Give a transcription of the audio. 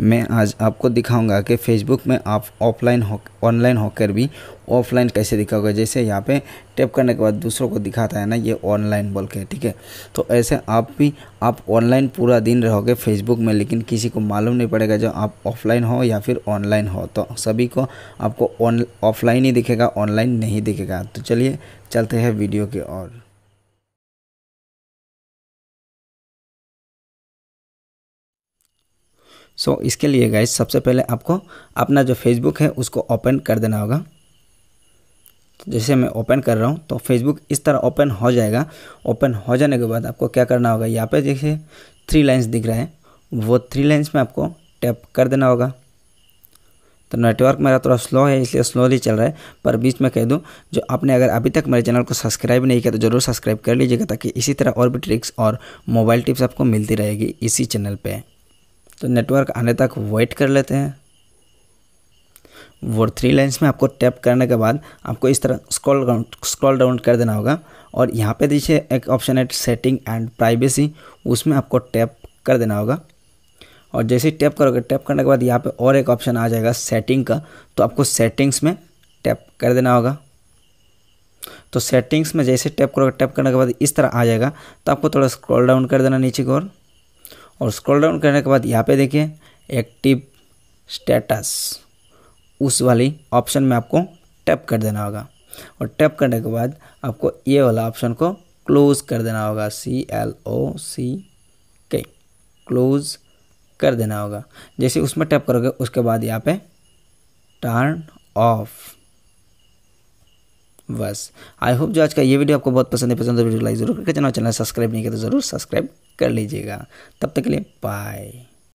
मैं आज आपको दिखाऊंगा कि फेसबुक में आप ऑफलाइन हो ऑनलाइन होकर भी ऑफलाइन कैसे दिखाओगे जैसे यहाँ पे टैप करने के बाद दूसरों को दिखाता है ना ये ऑनलाइन बोल के ठीक है तो ऐसे आप भी आप ऑनलाइन पूरा दिन रहोगे फेसबुक में लेकिन किसी को मालूम नहीं पड़ेगा जो आप ऑफलाइन हो या फिर ऑनलाइन हो तो सभी को आपको ऑफलाइन ही दिखेगा ऑनलाइन नहीं दिखेगा तो चलिए चलते हैं वीडियो की और सो so, इसके लिए गाइज सबसे पहले आपको अपना जो फेसबुक है उसको ओपन कर देना होगा तो जैसे मैं ओपन कर रहा हूँ तो फेसबुक इस तरह ओपन हो जाएगा ओपन हो जाने के बाद आपको क्या करना होगा यहाँ पे जैसे थ्री लाइंस दिख रहा है वो थ्री लाइंस में आपको टैप कर देना होगा तो नेटवर्क मेरा थोड़ा स्लो है इसलिए स्लोली चल रहा है पर बीच में कह दूँ जो आपने अगर अभी तक मेरे चैनल को सब्सक्राइब नहीं किया तो ज़रूर सब्सक्राइब कर लीजिएगा ताकि इसी तरह और भी ट्रिक्स और मोबाइल टिप्स आपको मिलती रहेगी इसी चैनल पर तो नेटवर्क आने तक वेट कर लेते हैं वो थ्री लाइन्स में आपको टैप करने के बाद आपको इस तरह स्क्रॉल डाउन स्क्रॉल डाउन कर देना होगा और यहाँ पे देखिए एक ऑप्शन है सेटिंग एंड प्राइवेसी उसमें आपको टैप कर देना होगा और जैसे ही टैप करोगे टैप करने के बाद यहाँ पे और एक ऑप्शन आ जाएगा सेटिंग का तो आपको सेटिंग्स में टैप कर देना होगा तो सेटिंग्स में जैसे टैप करोगे टैप करने के बाद इस तरह आ जाएगा तो आपको थोड़ा स्क्रॉल डाउन कर देना नीचे की ओर और स्क्रॉल डाउन करने के बाद यहाँ पे देखिए एक्टिव स्टेटस उस वाली ऑप्शन में आपको टैप कर देना होगा और टैप करने के बाद आपको ये वाला ऑप्शन को क्लोज कर देना होगा सी एल ओ सी के क्लोज कर देना होगा जैसे उसमें टैप करोगे उसके बाद यहाँ पे टर्न ऑफ बस आई होप जो आज का ये वीडियो आपको बहुत पसंद है पसंद है तो वीडियो लाइक जरूर करके चैनल चैनल सब्सक्राइब नहीं किया तो जरूर सब्सक्राइब कर लीजिएगा तब तक के लिए बाय